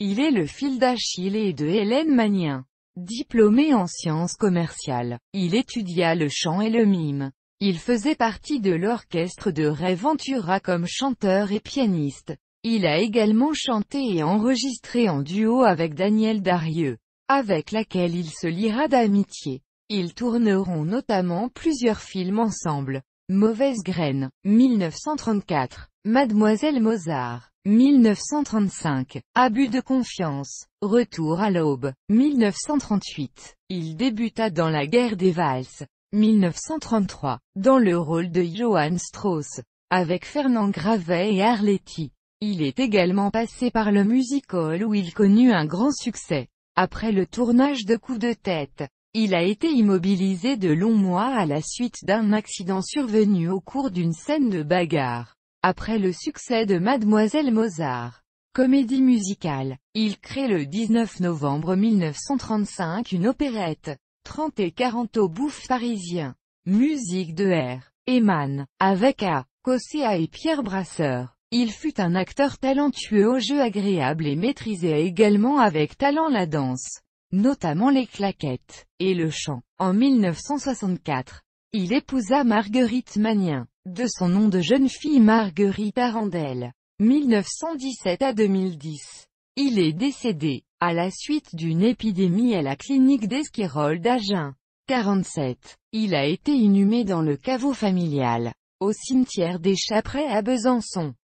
Il est le fil d'Achille et de Hélène Magnien. Diplômé en sciences commerciales, il étudia le chant et le mime. Il faisait partie de l'orchestre de Ray Ventura comme chanteur et pianiste. Il a également chanté et enregistré en duo avec Daniel Darieux, avec laquelle il se liera d'amitié. Ils tourneront notamment plusieurs films ensemble. Mauvaise graine, 1934, Mademoiselle Mozart. 1935. Abus de confiance. Retour à l'aube. 1938. Il débuta dans la guerre des valses. 1933. Dans le rôle de Johann Strauss. Avec Fernand Gravet et Arletty. Il est également passé par le music hall où il connut un grand succès. Après le tournage de Coup de tête, il a été immobilisé de longs mois à la suite d'un accident survenu au cours d'une scène de bagarre. Après le succès de Mademoiselle Mozart, comédie musicale, il crée le 19 novembre 1935 une opérette, 30 et 40 au bouffe parisien, musique de R. Eman, avec A. Cosséa et Pierre Brasseur. Il fut un acteur talentueux au jeu agréable et maîtrisait également avec talent la danse, notamment les claquettes, et le chant. En 1964, il épousa Marguerite Magnin de son nom de jeune fille Marguerite Arandel. 1917 à 2010. Il est décédé, à la suite d'une épidémie à la clinique d'Esquirol d'Agen. 47. Il a été inhumé dans le caveau familial, au cimetière des Chaprais à Besançon.